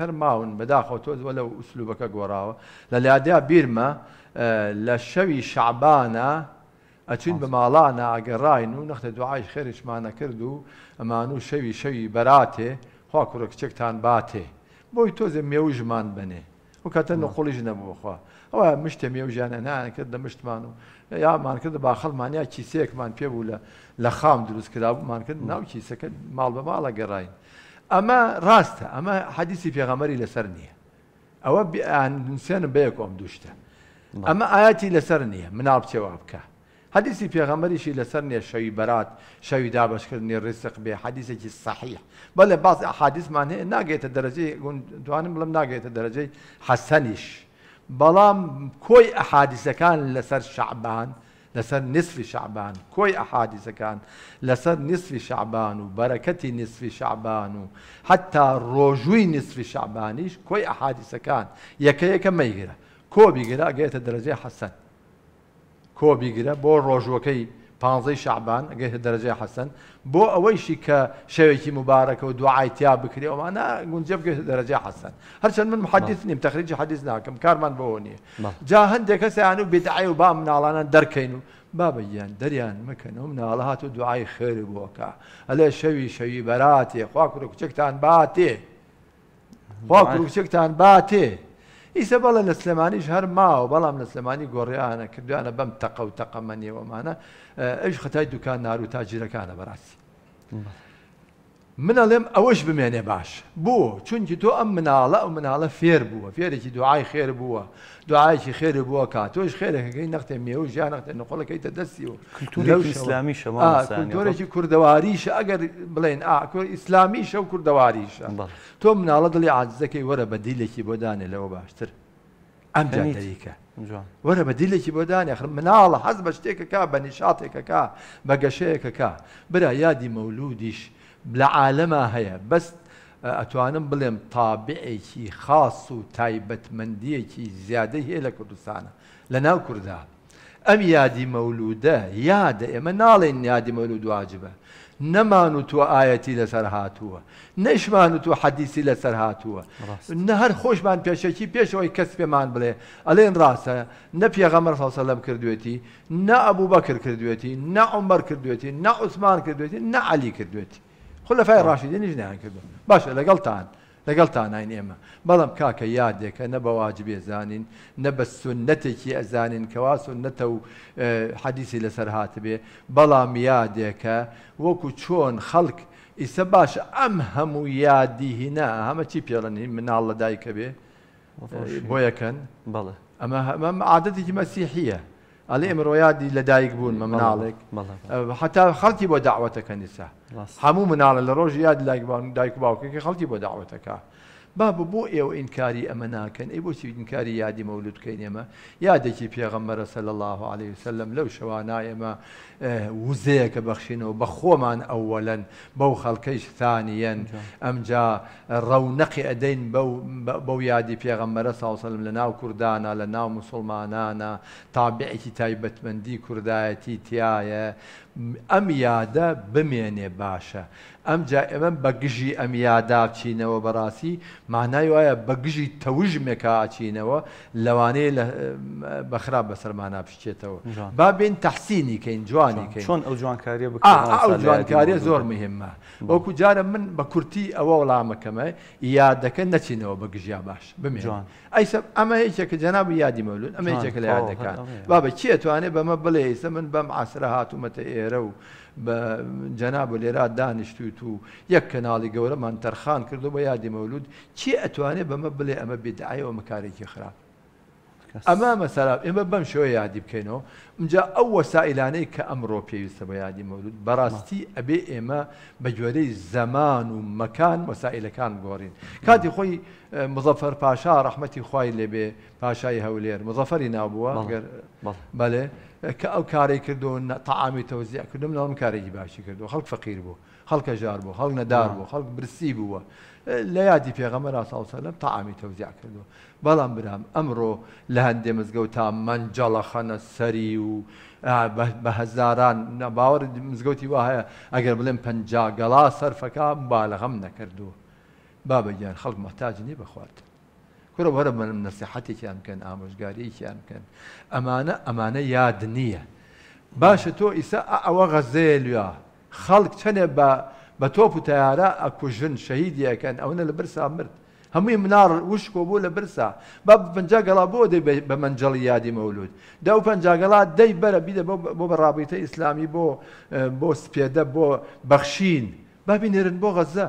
هەر ماون بەداخۆ تۆ وە لەو ئوسلوبەکە گۆڕاوە لە لادیا بیرمە لە شەوی شعبانە ئەچین بە ماڵانە ئاگەڕین و نەختە دوعای خێریشمانە کرد و ئەمان و شەوی شەوی بەراتێ خوا کوڕە کچێکتان باتێ بۆی تۆزە مێوژمان بنێ و کاتە نەخۆڵیش نەبووخوا ئەوە مشتە مێوژیانە نان کرد لە مشتمان و یامان کرد با خەڵمانیا کیسەیەکمان پێبوو لە لە خام دروست کرا بوومان کرد ناو کیسەکە ماڵ بە ماڵە گەڕین ئەمە ڕاستە ئەمە حەدیسی پێغەمەری لەسەر نییە ئەوە نووسێنم بەیەکۆم دوشتە ئەمە ئاەتی لەسەر نییە مناڵ بچێوا بکە حەدیسی پێغەمەریشی لەسەر نیە شەوی بەرات شەوی دابشکردنی ڕێسق بێ حەدیسێکی صحیح بە لە باز حادیسمان هەیە ناگێتە دەرەجەی دوانم بڵم ناگێتە دەرەجەی حەسەنیش بەڵام کۆی ئەحادیسەکان لەسەر شعبان لسر نصف شعبان كوي أحاديث كان لسر نصف شعبان وبركتي نصف شعبان حتى روجوي نصف شعبانيش كوي أحاديث كان يكا يكا ما يقرأ كو بيقرأ قيت الدرجة حسن كو بيقرأ بور روجوكي كي پانزی شعبان اگه درجه حسن بو اویشی ئەوەیشی شوی کی مبارک و دعای تیاب و دوعاتیا بکرێ ئەومانە درجه حسن هر چند من محدث نیم تەخریجی حەدیث ناکەم کار من نییە جا هەندێک کەسیان و بێتعی و با مناڵانە دەرکەین و بابەیان دەریان مەکەن و مناڵە هات و دوعای خێر بووکە ئەلێ شەوی شەوی بەراتێ خوا کوڕ کوچەکتان باتێ خوا کوڕ باتی ئیسە بەڵە لە سلمانیش هەر ماوە بەڵام لە سلمانی گۆڕیانە کردویانە بەم تەقە و تەقەمەنیەوەمانە ئەش خەتای دوکان نار و تاجیرەکانە بەڕاستی. منەڵێم ئەوەش بمێنێ باش بوو چونکی تۆ ئەم مناڵە ئەو مناڵە فێر بووە فێرێکی دوعای خێر بووە دوعاکی خێر بووە کاتۆش خێرەکەی نەختێ مێو ژیان نەختێ نقلەکەیتە دەستی و ئیسلامی شەمەۆرێکی کوردەواریشە ئەگەر بڵێن ئاکۆ ئیسلامی شە و کوردەواریشە تۆ مناڵە دڵی عادزەکەی وەرە بە دیلێکی بۆدانێ لەوە باشتر ئەم جاریکە وەرە بە دیلێکی بۆدانێ خ مناڵە حەز بە شتێکەکە بە نیشاتێکەکە بە گەشەیەکەکە برا یادی مەولودیش لە عالەمە هەیە بەست ئەتوانم بڵێم تابعێکی خاص و تایبەتمەندیەکی زیادە هەیە لە کوردستانە لە ناو کووردا ئەم یادی مەولودە یادە ئێمە ناڵێن یادی مەولود واجبە نەمان و تۆ ئاەتی لەسەر هاتووە نەشمان و تۆ حەدیسی لەسەر هاتووە نە هەر خۆشمان پێشێکی پێشەوەی کەس پێمان بڵێ ئەلێن ڕاستە نە پێغەمەر فەسەلم کردوێتی نە ئەبوو بەکرد کردوێتی نە عمبەر کردوێتی نە عوسمان کردوێتی نە علی کردوێتی خلفاء الراشدين يجنان كده باش لقلتان لقلتان هاين إما بلام كاكا يادك نبا واجبي أزانين نبا سنتك أزانين كوا سنتو آه، حديثي لسرهات بي بلام يادك وكو شون خلق إسا باش يادي هنا هم چی پیرن من الله دايك بي بويا كان بله أما عادتك مسيحية ئەلێ ئمرۆیادی لە دایک بوون مە مناڵێک حتا خەڵکی بۆ داوەتەکە نیسا هەموو مناڵە لە ڕۆژی یاد لایک دایک باوکەکە خەڵکی بۆ داوەتەکە باب بو او انكاري امنا كان ايو سي انكاري يادي مولود كان يما يادي كي پیغمبر صلى الله عليه وسلم لو شوانا يما وزيك بخشينو بخومان اولا بو خلقش ثانيا ام جا رونق ادين بو, بو يادي پیغمبر صلى الله عليه وسلم لناو كردانا لناو مسلمانانا تابعي تايبت من دي كردائتي تيايا ئەم یادە بمێنێ باشە ئەم جا ئێمە بەگژی ئەم یادا بچینەوە بەڕاستی مانای وایە بەگژی تەوژمێکاچینەوە لەوانەیە بەخرا بەسەرمانە بشتێتەوە با بێن تەحسینی کەین جوانیکە چۆن ئەو جوانکاریە ئەو جوانکاریە زۆر مهمە وەکو جارە من بە کورتی ئەوە وڵامەکەمە یادەکە نەچینەوە بەگژیا باش بمێجان ئەیسە ئەمە یەکێکە جەناب یادی مەلون ئەمە یەکێک لە یادەکان بابە چی ئەتوانێت بەمە بڵێ ئیسە من بەم عسرە هاتوومەتە ئێ ئێرە و بە جەناب و لێرا دانیشتوت و یەک کەناڵی گەورەمان تەرخان کردو بە یادی مەولود چی ئەتوانێت بەمە بڵێ ئەمە بێدعایەوە مەکارێکی خراپ كس. امام سلام اما بم شويه يعدي يعني بكينو مجا او وسائلاني كامرو بي يسبو يعدي مولود براستي ما. ابي اما بجوري زمان ومكان وسائل كان غورين كادي خوي آه، مظفر باشا رحمتي خوي اللي بي باشا هولير مظفرنا ابوا بله كاو كاري كردو طعامي توزيع كردو من كاري باشي كردو خلق فقير بو هەڵکەژار بوو هەڵ نەدار بوو هەڵک نعم. برسی بووە لە یادی پێغەمەرا ساوسەلم تاعامی تەوزیع کردو بەڵام برام ئەمڕۆ لە هەندێ مزگەوت تا منجەڵە بهزاران سەری و بە هەزاران باوەڕ مزگەوتی وا هەیە ئەگەر بڵێم پنج گەڵا سەرفەکە باەغەم نەکردو خلق محتاج نيب بەخوارد کوڕە وەرە من نسیحەتێکیان بکەن كان بکەن أمانة ئەمانە یاد باش تو تۆ أو غزيل يا خەڵک چەنێ بە بە تۆپ و تیارە ئەکوژن شەهیدیەکەن ئەوە لە برسا مرد هەمووی منار وشکۆ بۆ لە برسا بە پنجگەڵا بۆ دەی بە منجڵی یادی مەولود دە و پنجگەڵا دەی بەرە بیدە بۆ بەڕابیتە ئیسلامی بۆ بۆ سپێدە بۆ بەخشین بابینێرن بۆ غەزە.